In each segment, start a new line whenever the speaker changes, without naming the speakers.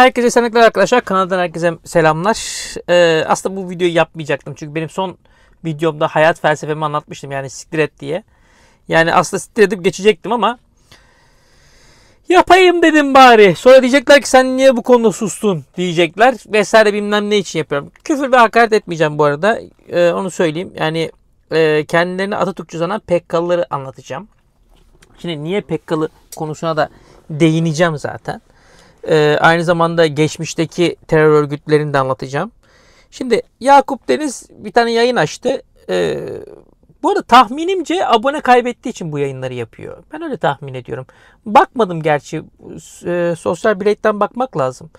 Herkese selamlar arkadaşlar. Kanaldan herkese selamlar. Ee, aslında bu videoyu yapmayacaktım. Çünkü benim son videomda hayat felsefemi anlatmıştım. Yani siktir et diye. Yani aslında siktir edip geçecektim ama yapayım dedim bari. Sonra diyecekler ki sen niye bu konuda sustun diyecekler. Vesaire bilmem ne için yapıyorum. Küfür ve hakaret etmeyeceğim bu arada. Ee, onu söyleyeyim. Yani e, kendilerini Atatürkçü zanan Pekkalıları anlatacağım. Şimdi niye Pekkalı konusuna da değineceğim zaten. E, aynı zamanda geçmişteki terör örgütlerini de anlatacağım. Şimdi Yakup Deniz bir tane yayın açtı. E, bu arada tahminimce abone kaybettiği için bu yayınları yapıyor. Ben öyle tahmin ediyorum. Bakmadım gerçi. E, sosyal biletten bakmak lazım.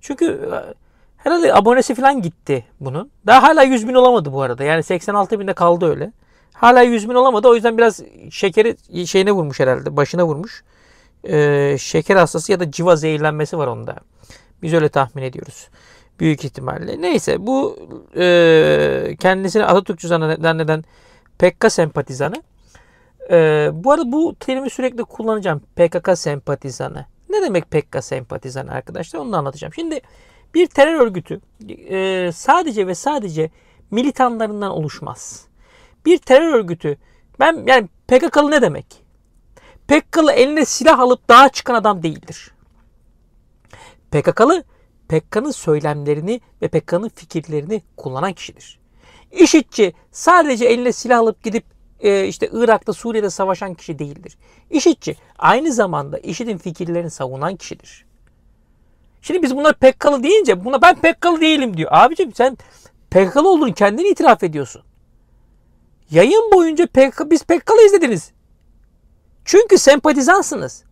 Çünkü e, herhalde abonesi falan gitti bunun. Daha hala 100 bin olamadı bu arada. Yani 86 binde kaldı öyle. Hala 100 bin olamadı. O yüzden biraz şekeri şeyine vurmuş herhalde. Başına vurmuş e, şeker hastası ya da civa zehirlenmesi var onda. Biz öyle tahmin ediyoruz. Büyük ihtimalle. Neyse bu e, kendisini Atatürkçü zanneden PKK sempatizanı. E, bu arada bu terimi sürekli kullanacağım. PKK sempatizanı. Ne demek PKK sempatizanı arkadaşlar onu da anlatacağım. Şimdi bir terör örgütü e, sadece ve sadece militanlarından oluşmaz. Bir terör örgütü ben yani PKK'lı ne demek? PKK'lı eline silah alıp dağa çıkan adam değildir. PKK'lı PKK'nın söylemlerini ve PKK'nın fikirlerini kullanan kişidir. İşitçi sadece eline silah alıp gidip e, işte Irak'ta Suriye'de savaşan kişi değildir. İşitçi aynı zamanda IŞİD'in fikirlerini savunan kişidir. Şimdi biz bunlar PKK'lı deyince buna ben PKK'lı değilim diyor. Abicim sen PKK'lı olduğunu kendini itiraf ediyorsun. Yayın boyunca PKK, biz PKK'lıyız izlediniz. Çünkü sempatizansınız.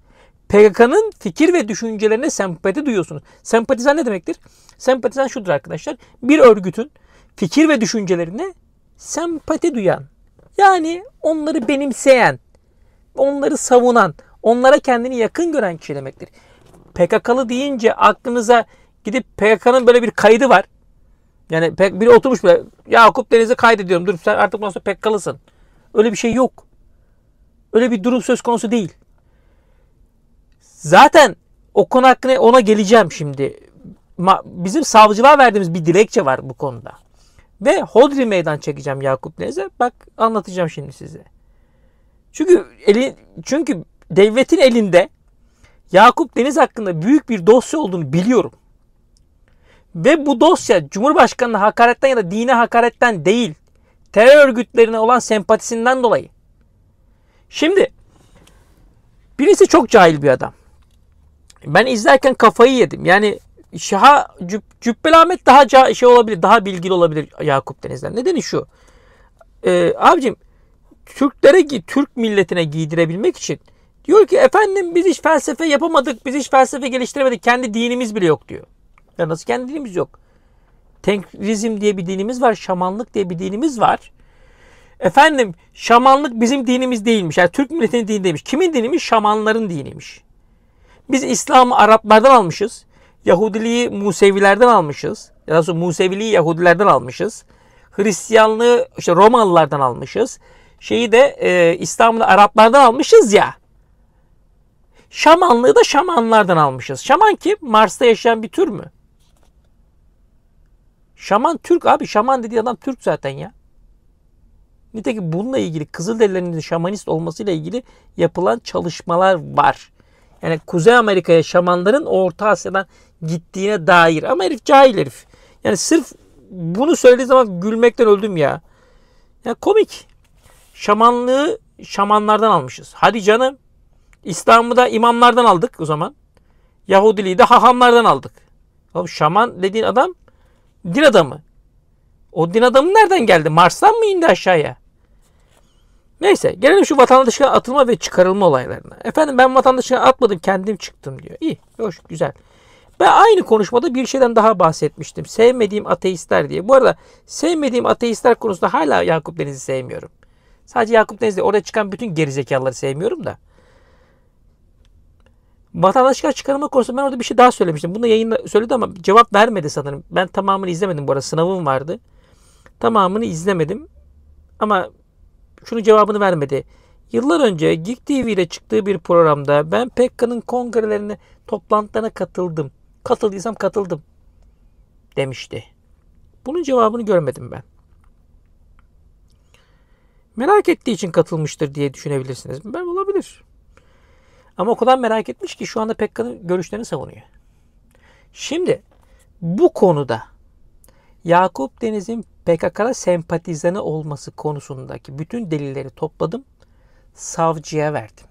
PKK'nın fikir ve düşüncelerine sempati duyuyorsunuz. Sempatizan ne demektir? Sempatizan şudur arkadaşlar. Bir örgütün fikir ve düşüncelerine sempati duyan. Yani onları benimseyen, onları savunan, onlara kendini yakın gören kişi demektir. PKK'lı deyince aklınıza gidip PKK'nın böyle bir kaydı var. Yani biri oturmuş böyle Yakup Deniz'i kaydediyorum. Dur sen artık nasıl sonra PKK'lısın. Öyle bir şey yok. Öyle bir durum söz konusu değil. Zaten o konu hakkında ona geleceğim şimdi. Bizim savcılığa verdiğimiz bir dilekçe var bu konuda. Ve Hodri meydan çekeceğim Yakup Neze. Bak anlatacağım şimdi size. Çünkü elin çünkü devletin elinde Yakup Deniz hakkında büyük bir dosya olduğunu biliyorum. Ve bu dosya Cumhurbaşkanı'na hakaretten ya da dine hakaretten değil, terör örgütlerine olan sempatisinden dolayı Şimdi birisi çok cahil bir adam. Ben izlerken kafayı yedim. Yani Şaha Cüb, Cübbeli daha ca, şey olabilir, daha bilgili olabilir Yakup Deniz'den. Nedeni şu. E, abicim Türklere, Türk milletine giydirebilmek için diyor ki efendim biz hiç felsefe yapamadık, biz hiç felsefe geliştiremedik, kendi dinimiz bile yok diyor. Ya nasıl kendi dinimiz yok? Tenkrizm diye bir dinimiz var, şamanlık diye bir dinimiz var. Efendim şamanlık bizim dinimiz değilmiş. Yani Türk milletinin dini değilmiş. Kimin diniymiş? Şamanların diniymiş. Biz İslam'ı Araplardan almışız. Yahudiliği Musevilerden almışız. Ya da Museviliği Yahudilerden almışız. Hristiyanlığı işte Romalılardan almışız. Şeyi de e, İslam'ı Araplardan almışız ya. Şamanlığı da şamanlardan almışız. Şaman kim? Mars'ta yaşayan bir tür mü? Şaman Türk abi. Şaman dediği adam Türk zaten ya. Nitekim bununla ilgili Kızılderililerin şamanist olmasıyla ilgili yapılan çalışmalar var. Yani Kuzey Amerika'ya şamanların Orta Asya'dan gittiğine dair. Ama herif cahil herif. Yani sırf bunu söylediği zaman gülmekten öldüm ya. Ya komik. Şamanlığı şamanlardan almışız. Hadi canım. İslam'ı da imamlardan aldık o zaman. Yahudiliği de hahamlardan aldık. Oğlum şaman dediğin adam din adamı. O din adamı nereden geldi? Mars'tan mı indi aşağıya? Neyse gelelim şu vatandaşlığa atılma ve çıkarılma olaylarına. Efendim ben vatandaşlığa atmadım kendim çıktım diyor. İyi, hoş, güzel. Ben aynı konuşmada bir şeyden daha bahsetmiştim. Sevmediğim ateistler diye. Bu arada sevmediğim ateistler konusunda hala Yakup Deniz'i sevmiyorum. Sadece Yakup Deniz'i oraya çıkan bütün gerizekalıları sevmiyorum da. Vatandaşlığa çıkarılma konusunda ben orada bir şey daha söylemiştim. Bunu yayında söyledi ama cevap vermedi sanırım. Ben tamamını izlemedim bu arada. Sınavım vardı. Tamamını izlemedim. Ama şunu cevabını vermedi. Yıllar önce Geek TV'de çıktığı bir programda ben Pekka'nın kongrelerine, toplantılarına katıldım. Katıldıysam katıldım demişti. Bunun cevabını görmedim ben. Merak ettiği için katılmıştır diye düşünebilirsiniz. Ben olabilir. Ama o kadar merak etmiş ki şu anda Pekka'nın görüşlerini savunuyor. Şimdi bu konuda Yakup Deniz'in PKK'la sempatizanı olması konusundaki bütün delilleri topladım. Savcıya verdim.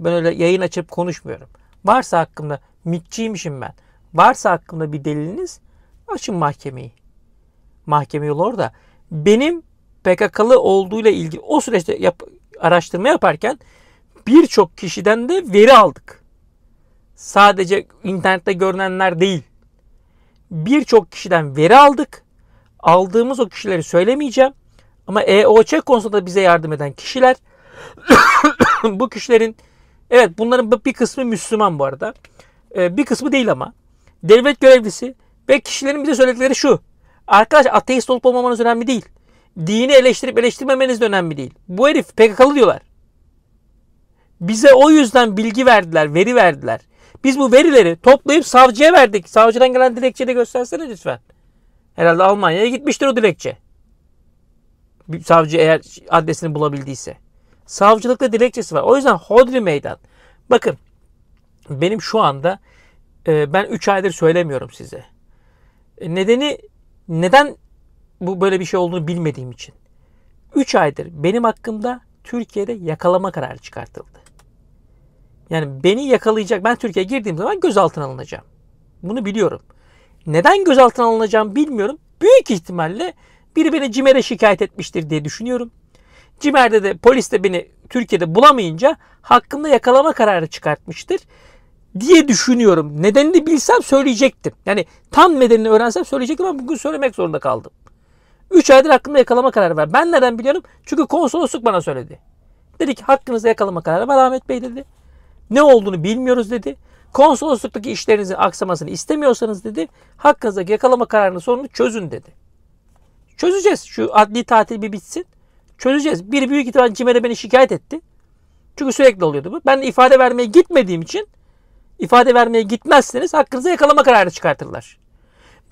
Ben öyle yayın açıp konuşmuyorum. Varsa hakkımda mitçiymişim ben. Varsa hakkımda bir deliliniz açın mahkemeyi. Mahkeme yolu orada. Benim PKK'lı olduğuyla ilgili o süreçte yap, araştırma yaparken birçok kişiden de veri aldık. Sadece internette görünenler değil. Birçok kişiden veri aldık aldığımız o kişileri söylemeyeceğim. Ama EOÇ konusunda bize yardım eden kişiler bu kişilerin evet bunların bir kısmı Müslüman bu arada. Ee, bir kısmı değil ama. Devlet görevlisi ve kişilerin bize söyledikleri şu. Arkadaş ateist olup olmamanız önemli değil. Dini eleştirip eleştirmemeniz de önemli değil. Bu herif PKK'lı diyorlar. Bize o yüzden bilgi verdiler, veri verdiler. Biz bu verileri toplayıp savcıya verdik. Savcıdan gelen dilekçeyi de gösterseniz lütfen. Herhalde Almanya'ya gitmiştir o dilekçe. Bir savcı eğer adresini bulabildiyse. Savcılıkta dilekçesi var. O yüzden hodri meydan. Bakın benim şu anda e, ben 3 aydır söylemiyorum size. E, nedeni neden bu böyle bir şey olduğunu bilmediğim için. 3 aydır benim hakkımda Türkiye'de yakalama kararı çıkartıldı. Yani beni yakalayacak ben Türkiye'ye girdiğim zaman gözaltına alınacağım. Bunu biliyorum. Neden gözaltına alınacağım bilmiyorum. Büyük ihtimalle biri beni CİMER'e şikayet etmiştir diye düşünüyorum. CİMER'de de polis de beni Türkiye'de bulamayınca hakkında yakalama kararı çıkartmıştır diye düşünüyorum. Nedenini bilsem söyleyecektim. Yani tam nedenini öğrensem söyleyecektim ama bugün söylemek zorunda kaldım. 3 aydır hakkında yakalama kararı var. Ben neden biliyorum? Çünkü konsolosluk bana söyledi. Dedi ki hakkınızda yakalama kararı var Ahmet Bey dedi. Ne olduğunu bilmiyoruz dedi. Konsolosluktaki işlerinizin aksamasını istemiyorsanız dedi hakkınızdaki yakalama kararının sonunu çözün dedi. Çözeceğiz. Şu adli tatil bir bitsin. Çözeceğiz. Bir büyük ihtimal cimere beni şikayet etti. Çünkü sürekli oluyordu bu. Ben de ifade vermeye gitmediğim için ifade vermeye gitmezseniz hakkınıza yakalama kararı çıkartırlar.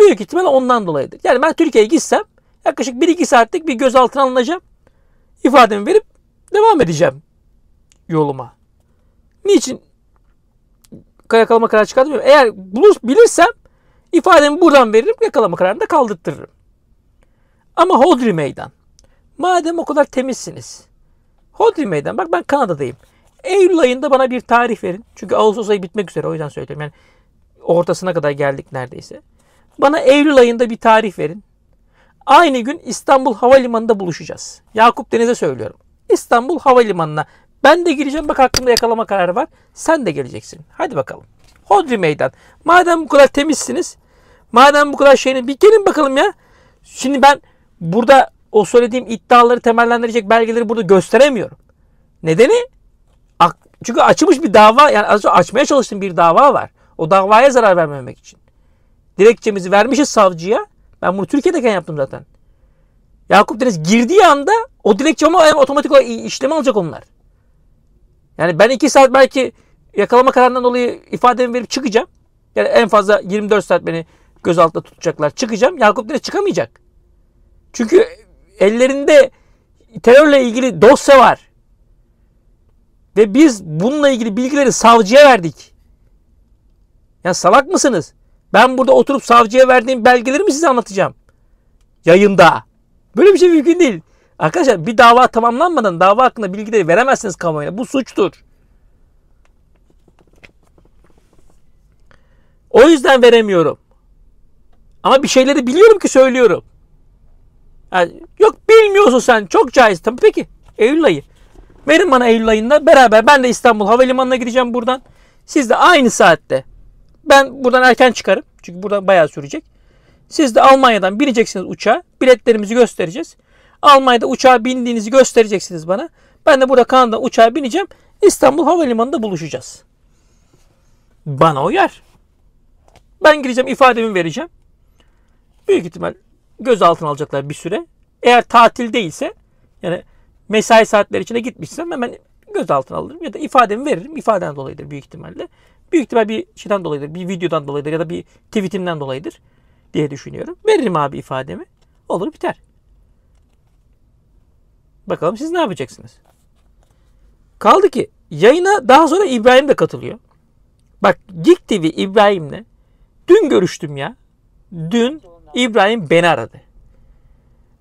Büyük ihtimal ondan dolayıdır. Yani ben Türkiye'ye gitsem yaklaşık 1-2 saatlik bir gözaltına alınacağım. İfademi verip devam edeceğim yoluma. Niçin yakalama kararı çıkartmıyorum. Eğer bulur, bilirsem ifademi buradan veririm yakalama kararını da kaldırtırım. Ama Hodri meydan. Madem o kadar temizsiniz. Hodri meydan. Bak ben Kanada'dayım. Eylül ayında bana bir tarih verin. Çünkü Ağustos ayı bitmek üzere o yüzden söylüyorum. Yani ortasına kadar geldik neredeyse. Bana Eylül ayında bir tarih verin. Aynı gün İstanbul Havalimanı'nda buluşacağız. Yakup Deniz'e söylüyorum. İstanbul Havalimanı'na ben de gireceğim bak hakkında yakalama kararı var. Sen de geleceksin. Hadi bakalım. Hodri meydan. Madem bu kadar temizsiniz. Madem bu kadar şeyini bir gelin bakalım ya. Şimdi ben burada o söylediğim iddiaları temellendirecek belgeleri burada gösteremiyorum. Nedeni? Çünkü açılmış bir dava yani açmaya çalıştığım bir dava var. O davaya zarar vermemek için. Dilekçemizi vermişiz savcıya. Ben bunu Türkiye'deken yaptım zaten. Yakup Deniz girdiği anda o dilekçe ama otomatik olarak işleme alacak onlar. Yani ben 2 saat belki yakalama kararından dolayı ifademi verip çıkacağım. Yani en fazla 24 saat beni göz altında tutacaklar. Çıkacağım. Yakup Deniz çıkamayacak. Çünkü ellerinde terörle ilgili dosya var. Ve biz bununla ilgili bilgileri savcıya verdik. Ya salak mısınız? Ben burada oturup savcıya verdiğim belgeleri mi size anlatacağım? Yayında. Böyle bir şey mümkün değil. Arkadaşlar bir dava tamamlanmadan dava hakkında bilgileri veremezsiniz kamuoyuna. Bu suçtur. O yüzden veremiyorum. Ama bir şeyleri biliyorum ki söylüyorum. Yani, yok bilmiyorsun sen çok caiz. Tabii peki Eylül ayı. Verin bana Eylül ayında beraber ben de İstanbul Havalimanı'na gireceğim buradan. Siz de aynı saatte. Ben buradan erken çıkarım. Çünkü buradan bayağı sürecek. Siz de Almanya'dan bineceksiniz uçağa. Biletlerimizi göstereceğiz. Almanya'da uçağa bindiğinizi göstereceksiniz bana. Ben de burada Kanada uçağa bineceğim. İstanbul Havalimanı'nda buluşacağız. Bana uyar. Ben gireceğim ifademi vereceğim. Büyük ihtimal gözaltına alacaklar bir süre. Eğer tatil değilse yani mesai saatleri içinde gitmişsem hemen gözaltına alırım ya da ifademi veririm. İfaden dolayıdır büyük ihtimalle. Büyük ihtimal bir şeyden dolayıdır. Bir videodan dolayıdır ya da bir tweetimden dolayıdır diye düşünüyorum. Veririm abi ifademi. Olur biter. Bakalım siz ne yapacaksınız? Kaldı ki yayına daha sonra İbrahim de katılıyor. Bak Geek TV İbrahim'le dün görüştüm ya. Dün İbrahim beni aradı.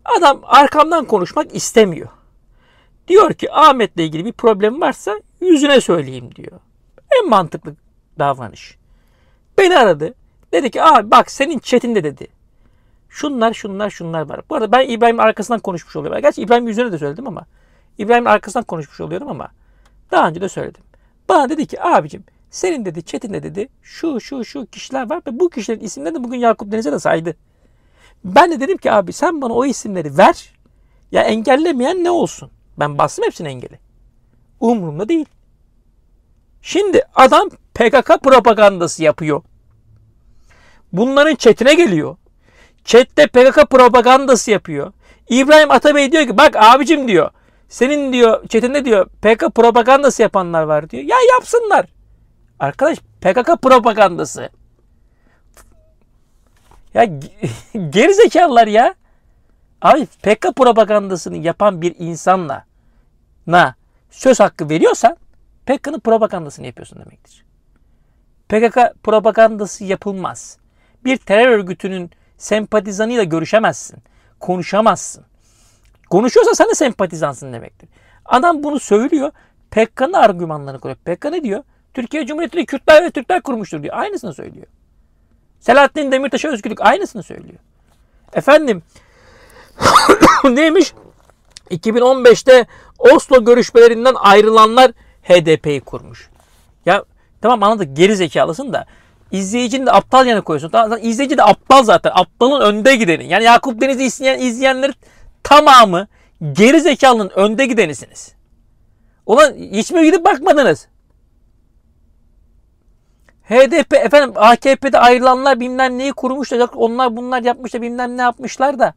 Adam arkamdan konuşmak istemiyor. Diyor ki Ahmet'le ilgili bir problem varsa yüzüne söyleyeyim diyor. En mantıklı davranış. Beni aradı. Dedi ki abi bak senin chatinde dedi. Şunlar, şunlar, şunlar var. Bu arada ben İbrahim'in arkasından konuşmuş oluyorum. Gerçi İbrahim yüzüne de söyledim ama. İbrahim'in arkasından konuşmuş oluyorum ama. Daha önce de söyledim. Bana dedi ki abicim senin dedi Çetin'de dedi şu şu şu kişiler var ve bu kişilerin isimlerini de bugün Yakup Deniz'e de saydı. Ben de dedim ki abi sen bana o isimleri ver. Ya engellemeyen ne olsun? Ben bastım hepsini engeli. Umurumda değil. Şimdi adam PKK propagandası yapıyor. Bunların çetine geliyor. Chat'te PKK propagandası yapıyor. İbrahim Atabey diyor ki bak abicim diyor. Senin diyor chatinde diyor PKK propagandası yapanlar var diyor. Ya yapsınlar. Arkadaş PKK propagandası. Ya gerizekalılar ya. Abi PKK propagandasını yapan bir insanla na söz hakkı veriyorsan PKK'nın propagandasını yapıyorsun demektir. PKK propagandası yapılmaz. Bir terör örgütünün sempatizanıyla görüşemezsin. Konuşamazsın. Konuşuyorsa sen de sempatizansın demektir. Adam bunu söylüyor. PKK'nın argümanlarını kuruyor. PKK ne diyor? Türkiye Cumhuriyeti'ni Kürtler ve Türkler kurmuştur diyor. Aynısını söylüyor. Selahattin Demirtaş'a özgürlük aynısını söylüyor. Efendim neymiş? 2015'te Oslo görüşmelerinden ayrılanlar HDP'yi kurmuş. Ya tamam anladık geri zekalısın da İzleyicini de aptal yanı koyuyorsun. Tamam, izleyici de aptal zaten. Aptalın önde gideni. Yani Yakup Deniz'i izleyen, izleyenlerin tamamı geri zekalının önde gidenisiniz. Ulan hiç mi gidip bakmadınız? HDP efendim AKP'de ayrılanlar bilmem neyi kurmuşlar. Onlar bunlar yapmışlar bilmem ne yapmışlar da.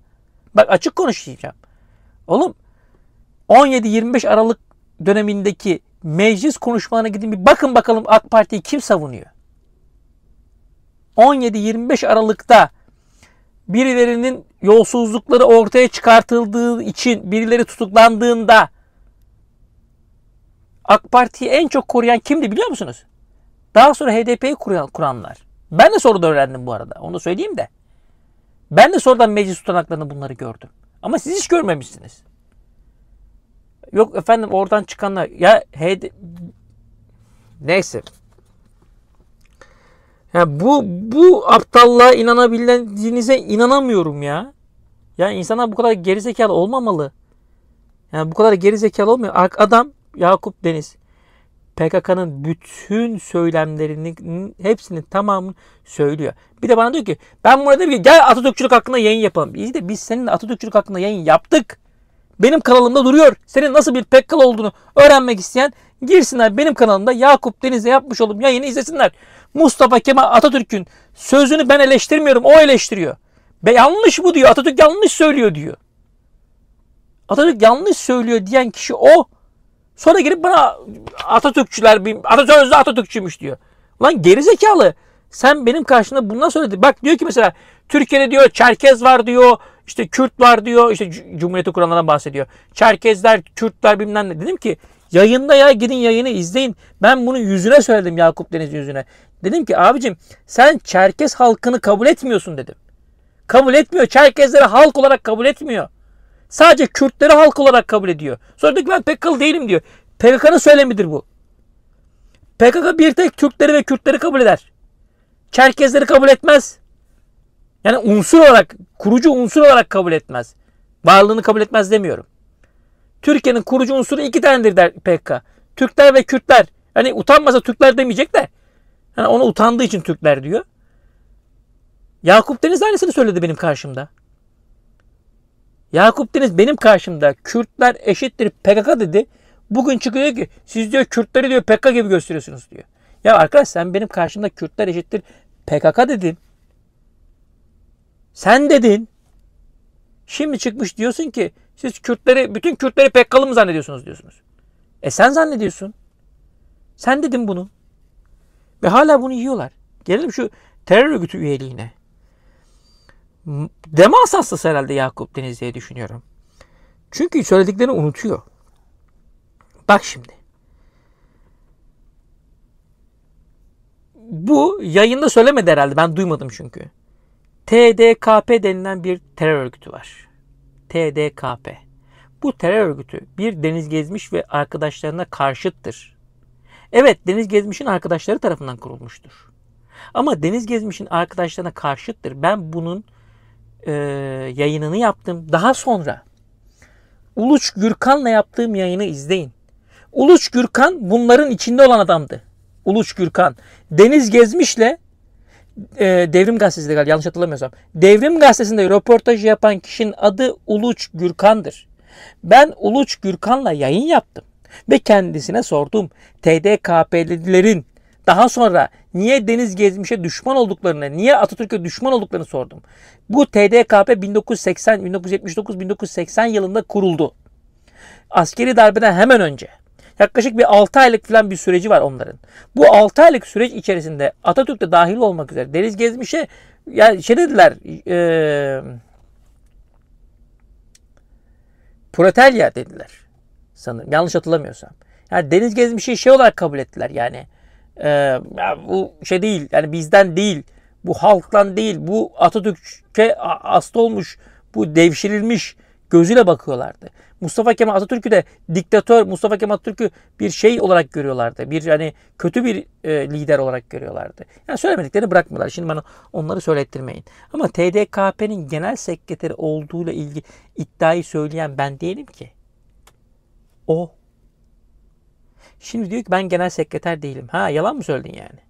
Bak açık konuşacağım. Oğlum 17-25 Aralık dönemindeki meclis konuşmalarına gidin bir bakın bakalım AK Parti'yi kim savunuyor? 17-25 Aralık'ta birilerinin yolsuzlukları ortaya çıkartıldığı için birileri tutuklandığında AK Parti'yi en çok koruyan kimdi biliyor musunuz? Daha sonra HDP'yi kuranlar. Ben de soruda öğrendim bu arada. Onu söyleyeyim de. Ben de sonradan meclis tutanaklarında bunları gördüm. Ama siz hiç görmemişsiniz. Yok efendim oradan çıkanlar. Ya HDP. Neyse. Yani bu bu aptallığa inanabildiğinize inanamıyorum ya. Yani insanlar bu kadar gerizekalı olmamalı. Yani bu kadar gerizekalı olmuyor. Adam Yakup Deniz PKK'nın bütün söylemlerinin hepsini tamamını söylüyor. Bir de bana diyor ki ben burada bir gel Atatürkçülük hakkında yayın yapalım. İyi de biz seninle Atatürkçülük hakkında yayın yaptık. Benim kanalımda duruyor. Senin nasıl bir PKK olduğunu öğrenmek isteyen girsinler benim kanalımda Yakup Deniz'e yapmış olduğum yayını izlesinler. Mustafa Kemal Atatürk'ün sözünü ben eleştirmiyorum. O eleştiriyor. Be yanlış bu diyor. Atatürk yanlış söylüyor diyor. Atatürk yanlış söylüyor diyen kişi o. Sonra gelip bana Atatürkçüler, Atatürk'ü Atatürkçüymüş diyor. Lan gerizekalı. Sen benim karşımda bundan söyledi. Bak diyor ki mesela Türkiye'de diyor Çerkez var diyor. işte Kürt var diyor. işte Cumhuriyeti kuranlardan bahsediyor. Çerkezler, Kürtler bilmem ne. Dedim ki Yayında ya gidin yayını izleyin. Ben bunu yüzüne söyledim Yakup Deniz yüzüne. Dedim ki abicim sen Çerkez halkını kabul etmiyorsun dedim. Kabul etmiyor. Çerkezleri halk olarak kabul etmiyor. Sadece Kürtleri halk olarak kabul ediyor. Sonra diyor ki ben PKK'lı değilim diyor. PKK'nın söylemidir bu. PKK bir tek Türkleri ve Kürtleri kabul eder. Çerkezleri kabul etmez. Yani unsur olarak, kurucu unsur olarak kabul etmez. Varlığını kabul etmez demiyorum. Türkiye'nin kurucu unsuru iki tanedir der PKK. Türkler ve Kürtler. Hani utanmasa Türkler demeyecek de. Hani ona utandığı için Türkler diyor. Yakup Deniz aynısını söyledi benim karşımda. Yakup Deniz benim karşımda Kürtler eşittir PKK dedi. Bugün çıkıyor ki siz diyor Kürtleri diyor PKK gibi gösteriyorsunuz diyor. Ya arkadaş sen benim karşımda Kürtler eşittir PKK dedin. Sen dedin. Şimdi çıkmış diyorsun ki siz Kürtleri, bütün Kürtleri Pekkalı mı zannediyorsunuz diyorsunuz. E sen zannediyorsun. Sen dedin bunu. Ve hala bunu yiyorlar. Gelelim şu terör örgütü üyeliğine. Demas hastası herhalde Yakup Deniz diye düşünüyorum. Çünkü söylediklerini unutuyor. Bak şimdi. Bu yayında söylemedi herhalde. Ben duymadım çünkü. TDKP denilen bir terör örgütü var. TDKP. Bu terör örgütü bir Deniz Gezmiş ve arkadaşlarına karşıttır. Evet Deniz Gezmiş'in arkadaşları tarafından kurulmuştur. Ama Deniz Gezmiş'in arkadaşlarına karşıttır. Ben bunun e, yayınını yaptım. Daha sonra Uluç Gürkan'la yaptığım yayını izleyin. Uluç Gürkan bunların içinde olan adamdı. Uluç Gürkan. Deniz Gezmiş'le e, Devrim Gazetesi'de galiba yanlış hatırlamıyorsam. Devrim Gazetesi'nde röportaj yapan kişinin adı Uluç Gürkan'dır. Ben Uluç Gürkan'la yayın yaptım ve kendisine sordum. TDKP'lilerin daha sonra niye Deniz Gezmiş'e düşman olduklarını, niye Atatürk'e düşman olduklarını sordum. Bu TDKP 1980, 1979, 1980 yılında kuruldu. Askeri darbeden hemen önce yaklaşık bir 6 aylık falan bir süreci var onların. Bu 6 aylık süreç içerisinde Atatürk de dahil olmak üzere Deniz Gezmiş'e yani şey dediler e, proletarya dediler sanırım yanlış hatırlamıyorsam. Yani Deniz Gezmiş'i şey olarak kabul ettiler yani. E, ya bu şey değil yani bizden değil bu halktan değil bu Atatürk'e hasta olmuş bu devşirilmiş gözüyle bakıyorlardı. Mustafa Kemal Atatürk'ü de diktatör Mustafa Kemal Atatürk'ü bir şey olarak görüyorlardı. Bir hani kötü bir e, lider olarak görüyorlardı. Yani söylemediklerini bırakmıyorlar. Şimdi bana onları söylettirmeyin. Ama TDKP'nin genel sekreteri olduğuyla ilgili iddiayı söyleyen ben değilim ki. O. Şimdi diyor ki ben genel sekreter değilim. Ha yalan mı söyledin yani?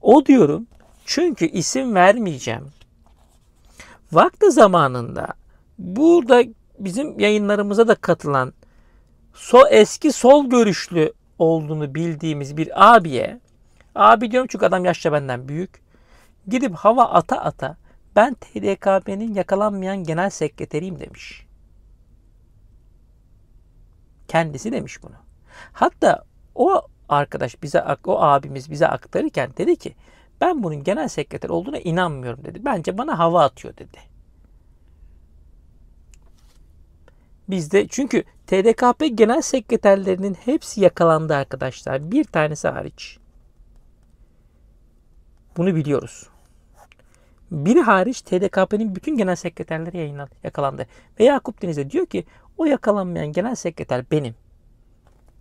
O diyorum çünkü isim vermeyeceğim. Vakti zamanında burada bizim yayınlarımıza da katılan so eski sol görüşlü olduğunu bildiğimiz bir abiye abi diyorum çünkü adam yaşça benden büyük gidip hava ata ata ben TDKB'nin yakalanmayan genel sekreteriyim demiş. Kendisi demiş bunu. Hatta o arkadaş bize o abimiz bize aktarırken dedi ki ben bunun genel sekreter olduğuna inanmıyorum dedi. Bence bana hava atıyor dedi. Bizde çünkü TDKP genel sekreterlerinin hepsi yakalandı arkadaşlar. Bir tanesi hariç. Bunu biliyoruz. Biri hariç TDKP'nin bütün genel sekreterleri yayınlan, yakalandı. Ve Yakup Deniz'e diyor ki o yakalanmayan genel sekreter benim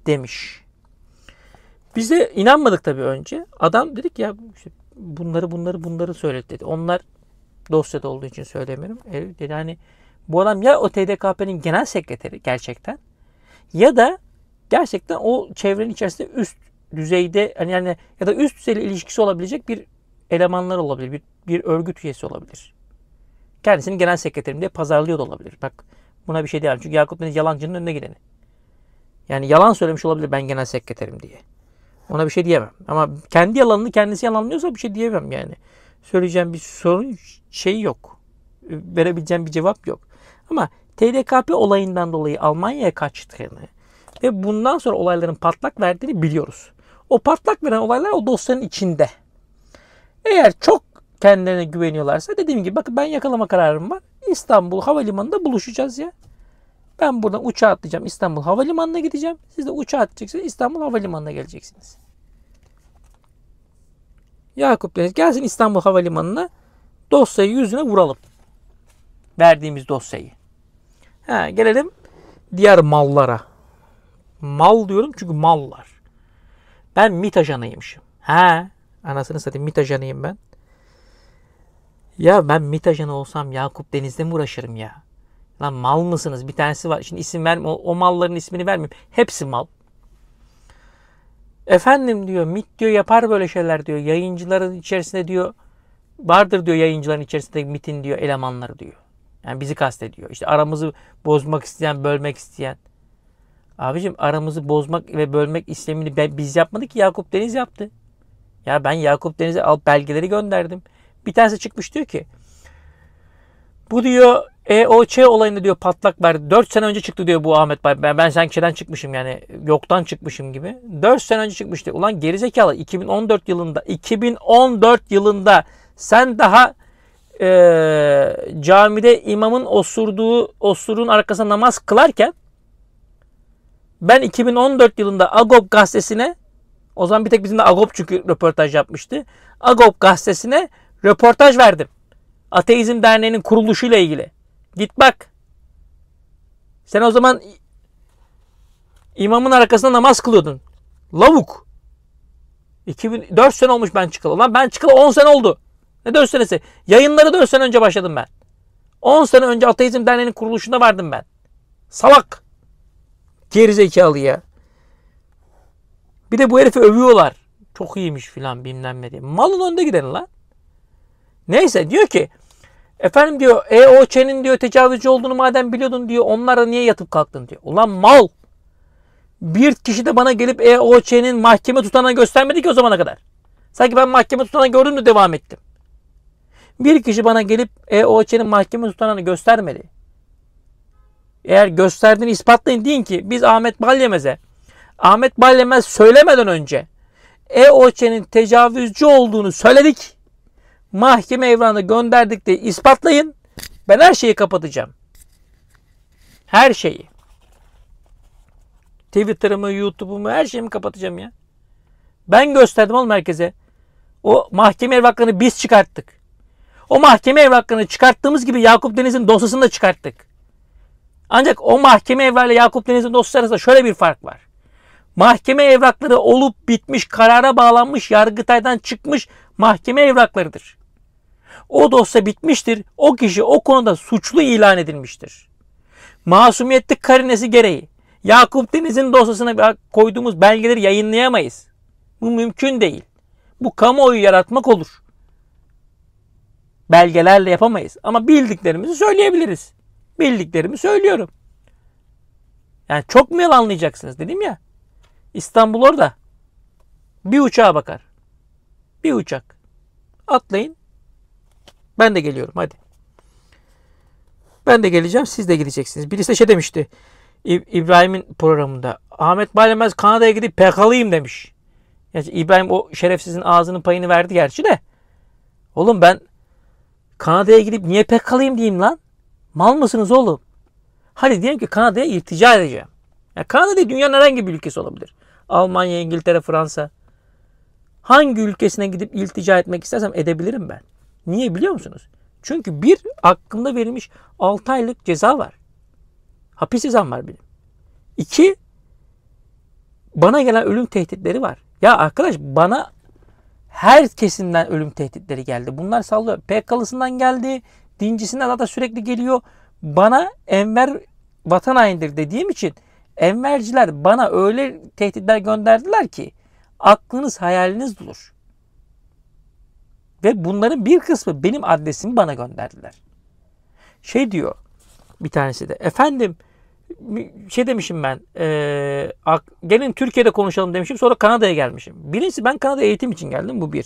demiş. Biz de inanmadık tabii önce. Adam dedik ya işte bunları bunları bunları söyledi dedi. Onlar dosyada olduğu için söylemiyorum. E, dedi hani bu adam ya o TDKP'nin genel sekreteri gerçekten ya da gerçekten o çevrenin içerisinde üst düzeyde hani yani ya da üst düzeyli ilişkisi olabilecek bir elemanlar olabilir. Bir, bir örgüt üyesi olabilir. Kendisini genel sekreterim diye pazarlıyor da olabilir. Bak buna bir şey diyemem. Çünkü Yakup Meriç yalancının önüne gideni. Yani yalan söylemiş olabilir ben genel sekreterim diye. Ona bir şey diyemem. Ama kendi yalanını kendisi yalanlıyorsa bir şey diyemem yani. Söyleyeceğim bir sorun şey yok. Verebileceğim bir cevap yok. Ama TDKP olayından dolayı Almanya'ya kaçtığını ve bundan sonra olayların patlak verdiğini biliyoruz. O patlak veren olaylar o dosyanın içinde. Eğer çok kendilerine güveniyorlarsa dediğim gibi bakın ben yakalama kararım var. İstanbul Havalimanı'nda buluşacağız ya. Ben buradan uçağa atlayacağım İstanbul Havalimanı'na gideceğim. Siz de uçağa atlayacaksınız İstanbul Havalimanı'na geleceksiniz. Yakup Deniz gelsin İstanbul Havalimanı'na dosyayı yüzüne vuralım. Verdiğimiz dosyayı. Ha, gelelim diğer mallara. Mal diyorum çünkü mallar. Ben MİT ajanıymışım. Ha, anasını satayım MİT ajanıyım ben. Ya ben MİT ajanı olsam Yakup Deniz'de mi uğraşırım ya? Lan mal mısınız? Bir tanesi var. Şimdi isim verme. O, o malların ismini vermeyeyim. Hepsi mal. Efendim diyor MIT diyor yapar böyle şeyler diyor. Yayıncıların içerisinde diyor vardır diyor yayıncıların içerisinde MIT'in diyor elemanları diyor. Yani bizi kastediyor. İşte aramızı bozmak isteyen, bölmek isteyen. Abicim aramızı bozmak ve bölmek istemini ben, biz yapmadık ki Yakup Deniz yaptı. Ya ben Yakup Deniz'e al belgeleri gönderdim. Bir tanesi çıkmış diyor ki bu diyor EOÇ olayında diyor patlak verdi. 4 sene önce çıktı diyor bu Ahmet Bay. Ben, ben Senke'den çıkmışım yani yoktan çıkmışım gibi. 4 sene önce çıkmıştı. Ulan gerizekalı 2014 yılında 2014 yılında sen daha e, camide imamın osurduğu osurun arkasına namaz kılarken ben 2014 yılında Agop gazetesine o zaman bir tek bizimle Agop çünkü röportaj yapmıştı. Agop gazetesine röportaj verdim. Ateizm Derneği'nin kuruluşuyla ilgili. Git bak. Sen o zaman imamın arkasında namaz kılıyordun. Lavuk. 2004 sene olmuş ben çıkalı. Lan ben çıkalı 10 sene oldu. Ne 4 senesi? Yayınları 4 sene önce başladım ben. 10 sene önce Ateizm Derneği'nin kuruluşunda vardım ben. Salak. Gerizekalı ya. Bir de bu herifi övüyorlar. Çok iyiymiş filan bilmem ne diye. Malın önde gideni lan. Neyse diyor ki efendim diyor EOÇ'nin diyor tecavüzcü olduğunu madem biliyordun diyor onlara niye yatıp kalktın diyor. Ulan mal. Bir kişi de bana gelip EOÇ'nin mahkeme tutana göstermedi ki o zamana kadar. Sanki ben mahkeme tutana gördüm de devam ettim. Bir kişi bana gelip EOÇ'nin mahkeme tutanını göstermedi. Eğer gösterdiğini ispatlayın deyin ki biz Ahmet Balyemez'e Ahmet Balyemez söylemeden önce EOÇ'nin tecavüzcü olduğunu söyledik. Mahkeme evranı gönderdik diye ispatlayın. Ben her şeyi kapatacağım. Her şeyi. Twitter'ımı, YouTube'umu her şeyimi kapatacağım ya. Ben gösterdim oğlum merkeze. O mahkeme evraklarını biz çıkarttık. O mahkeme evraklarını çıkarttığımız gibi Yakup Deniz'in dosyasını da çıkarttık. Ancak o mahkeme evrağı Yakup Deniz'in dosyası arasında şöyle bir fark var. Mahkeme evrakları olup bitmiş, karara bağlanmış, yargıtaydan çıkmış mahkeme evraklarıdır. O dosya bitmiştir. O kişi o konuda suçlu ilan edilmiştir. Masumiyetlik karinesi gereği Yakup Deniz'in dosyasına koyduğumuz belgeleri yayınlayamayız. Bu mümkün değil. Bu kamuoyu yaratmak olur belgelerle yapamayız. Ama bildiklerimizi söyleyebiliriz. Bildiklerimi söylüyorum. Yani çok mu yalanlayacaksınız dedim ya. İstanbul orada. Bir uçağa bakar. Bir uçak. Atlayın. Ben de geliyorum hadi. Ben de geleceğim siz de gideceksiniz. Birisi de şey demişti. İbrahim'in programında. Ahmet Baylemez Kanada'ya gidip PK'lıyım demiş. Yani İbrahim o şerefsizin ağzının payını verdi gerçi de. Oğlum ben Kanada'ya gidip niye pek kalayım diyeyim lan? Mal mısınız oğlum? Hadi diyelim ki Kanada'ya irtica edeceğim. Ya Kanada değil dünyanın herhangi bir ülkesi olabilir. Almanya, İngiltere, Fransa. Hangi ülkesine gidip iltica etmek istersem edebilirim ben. Niye biliyor musunuz? Çünkü bir hakkımda verilmiş 6 aylık ceza var. Hapis cezam var benim. İki, bana gelen ölüm tehditleri var. Ya arkadaş bana her kesimden ölüm tehditleri geldi. Bunlar sallıyor. PKK'lısından geldi, dincisinden hatta sürekli geliyor. Bana Enver vatan haindir dediğim için Enverciler bana öyle tehditler gönderdiler ki aklınız hayaliniz durur. Ve bunların bir kısmı benim adresimi bana gönderdiler. Şey diyor bir tanesi de efendim şey demişim ben. E, gelin Türkiye'de konuşalım demişim. Sonra Kanada'ya gelmişim. Birincisi ben Kanada'ya eğitim için geldim. Bu bir.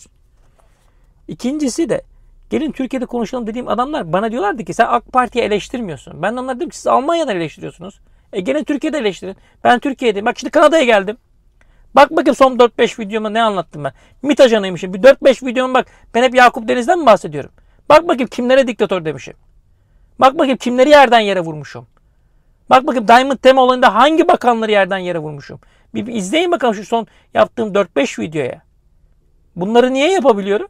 İkincisi de gelin Türkiye'de konuşalım dediğim adamlar bana diyorlardı ki sen AK Parti'yi eleştirmiyorsun. Ben de onlara dedim ki siz Almanya'dan eleştiriyorsunuz. E gelin Türkiye'de eleştirin. Ben Türkiye'deyim. Bak şimdi Kanada'ya geldim. Bak bakayım son 4-5 videoma ne anlattım ben. MİT ajanıymışım. Bir 4-5 videoma bak. Ben hep Yakup Deniz'den mi bahsediyorum? Bak bakayım kimlere diktatör demişim. Bak bakayım kimleri yerden yere vurmuşum. Bak bakayım Diamond Tema olayında hangi bakanları yerden yere vurmuşum. Bir, bir izleyin bakalım şu son yaptığım 4-5 videoya. Bunları niye yapabiliyorum?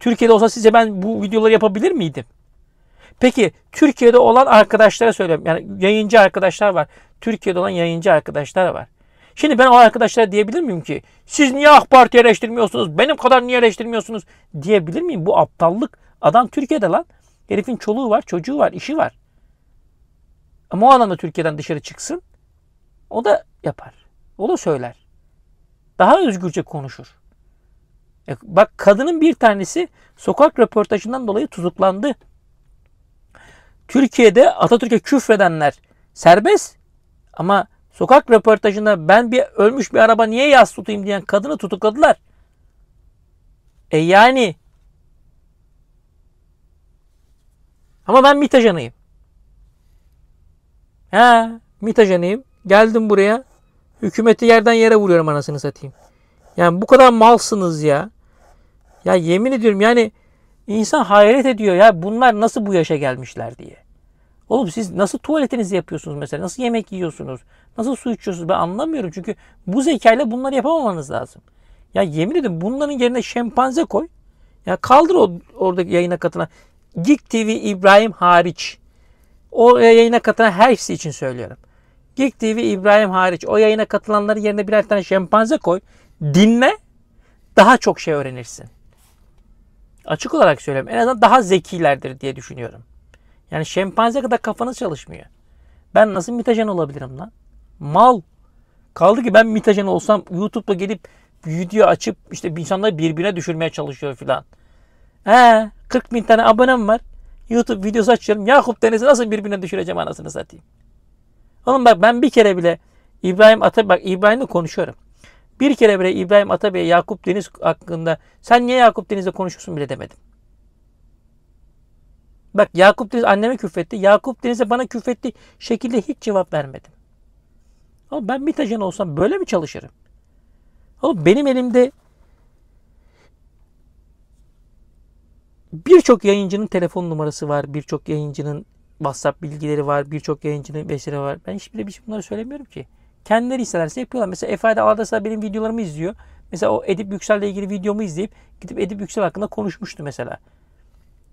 Türkiye'de olsa size ben bu videoları yapabilir miydim? Peki Türkiye'de olan arkadaşlara söyleyeyim Yani yayıncı arkadaşlar var. Türkiye'de olan yayıncı arkadaşlar var. Şimdi ben o arkadaşlara diyebilir miyim ki siz niye AK Parti eleştirmiyorsunuz? Benim kadar niye eleştirmiyorsunuz? Diyebilir miyim? Bu aptallık. Adam Türkiye'de lan. Herifin çoluğu var, çocuğu var, işi var. Ama o alanda Türkiye'den dışarı çıksın. O da yapar. O da söyler. Daha özgürce konuşur. E bak kadının bir tanesi sokak röportajından dolayı tutuklandı. Türkiye'de Atatürk'e küfredenler serbest ama sokak röportajında ben bir ölmüş bir araba niye yas tutayım diyen kadını tutukladılar. E yani ama ben MİT ajanıyım. He MİT ajanıyım. Geldim buraya. Hükümeti yerden yere vuruyorum anasını satayım. Yani bu kadar malsınız ya. Ya yemin ediyorum yani insan hayret ediyor ya bunlar nasıl bu yaşa gelmişler diye. Oğlum siz nasıl tuvaletinizi yapıyorsunuz mesela? Nasıl yemek yiyorsunuz? Nasıl su içiyorsunuz? Ben anlamıyorum. Çünkü bu zekayla bunları yapamamanız lazım. Ya yemin ediyorum bunların yerine şempanze koy. Ya kaldır o oradaki yayına katılan. Geek TV İbrahim hariç. O e, yayına katılan hepsi için söylüyorum. Geek TV İbrahim hariç o yayına katılanları yerine birer tane şempanze koy. Dinle. Daha çok şey öğrenirsin. Açık olarak söylüyorum. En azından daha zekilerdir diye düşünüyorum. Yani şempanze kadar kafanız çalışmıyor. Ben nasıl mitajen olabilirim lan? Mal. Kaldı ki ben mitajen olsam YouTube'da gelip video açıp işte insanları birbirine düşürmeye çalışıyor filan. He 40 bin tane abonem var. YouTube videosu açıyorum. Yakup Deniz'i nasıl birbirine düşüreceğim anasını satayım. Oğlum bak ben bir kere bile İbrahim Atabey, bak İbrahim'le konuşuyorum. Bir kere bile İbrahim Atabey'e Yakup Deniz hakkında sen niye Yakup Deniz'le konuşuyorsun bile demedim. Bak Yakup Deniz anneme küfretti. Yakup Deniz'e bana küfretti şekilde hiç cevap vermedim. Ama ben bir tajan olsam böyle mi çalışırım? Oğlum benim elimde birçok yayıncının telefon numarası var. Birçok yayıncının WhatsApp bilgileri var. Birçok yayıncının beşleri var. Ben hiçbir bir şey bunları söylemiyorum ki. Kendileri isterlerse yapıyorlar. Mesela Efe'de arada benim videolarımı izliyor. Mesela o Edip Yüksel'le ilgili videomu izleyip gidip Edip Yüksel hakkında konuşmuştu mesela.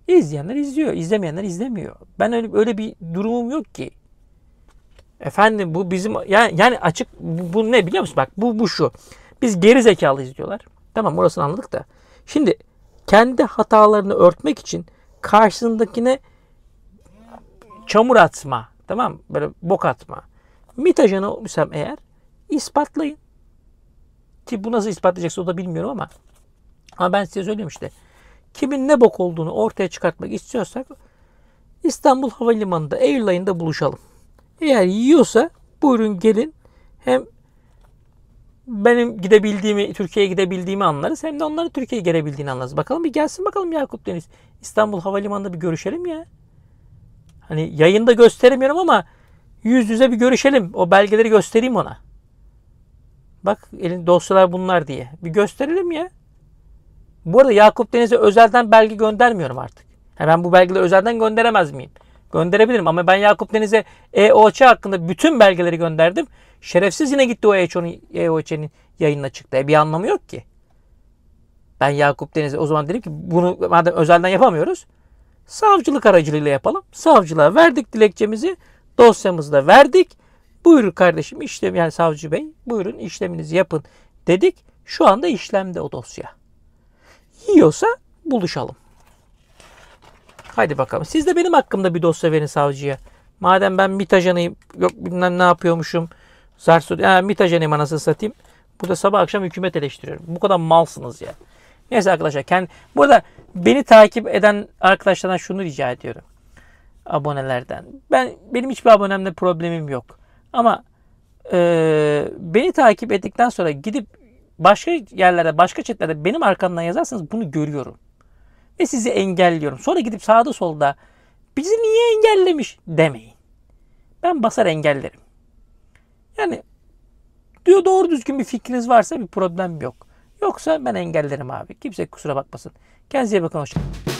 İzleyenler izliyor, izlemeyenler izlemiyor. Ben öyle öyle bir durumum yok ki. Efendim bu bizim yani, yani açık bu, bu ne biliyor musun? Bak bu bu şu. Biz geri zekalı izliyorlar, Tamam orasını anladık da. Şimdi kendi hatalarını örtmek için karşısındakine çamur atma. Tamam mı? Böyle bok atma. MİT ajanı olmuşsam eğer ispatlayın. Ki bu nasıl ispatlayacaksa o da bilmiyorum ama. Ama ben size söyleyeyim işte. Kimin ne bok olduğunu ortaya çıkartmak istiyorsak İstanbul Havalimanı'nda Eylül ayında buluşalım. Eğer yiyorsa buyurun gelin hem benim gidebildiğimi, Türkiye'ye gidebildiğimi anlarız. Hem de onları Türkiye'ye gelebildiğini anlarız. Bakalım bir gelsin bakalım Yakup Deniz. İstanbul Havalimanı'nda bir görüşelim ya. Hani yayında gösteremiyorum ama yüz yüze bir görüşelim. O belgeleri göstereyim ona. Bak elin dosyalar bunlar diye. Bir gösterelim ya. Bu arada Yakup Deniz'e özelden belge göndermiyorum artık. Yani ben bu belgeleri özelden gönderemez miyim? Gönderebilirim ama ben Yakup Deniz'e EOÇ hakkında bütün belgeleri gönderdim. Şerefsiz yine gitti o EOÇ'nin e yayınına çıktı. E bir anlamı yok ki. Ben Yakup Deniz'e o zaman dedim ki bunu madem özelden yapamıyoruz. Savcılık aracılığıyla yapalım. Savcılığa verdik dilekçemizi. Dosyamızı da verdik. Buyurun kardeşim işlem yani savcı bey buyurun işleminizi yapın dedik. Şu anda işlemde o dosya. Yiyorsa buluşalım. Hadi bakalım. Siz de benim hakkımda bir dosya verin savcıya. Madem ben MİT ajanıyım. Yok bilmem ne yapıyormuşum. Zarsud. Ha, MİT ajanıyım anasını satayım. Burada sabah akşam hükümet eleştiriyorum. Bu kadar malsınız ya. Neyse arkadaşlar. Kendi, burada beni takip eden arkadaşlardan şunu rica ediyorum. Abonelerden. Ben Benim hiçbir abonemde problemim yok. Ama e, beni takip ettikten sonra gidip başka yerlerde, başka chatlerde benim arkamdan yazarsanız bunu görüyorum ve sizi engelliyorum. Sonra gidip sağda solda bizi niye engellemiş demeyin. Ben basar engellerim. Yani diyor doğru düzgün bir fikriniz varsa bir problem yok. Yoksa ben engellerim abi. Kimse kusura bakmasın. Kendinize bakın hoşçakalın.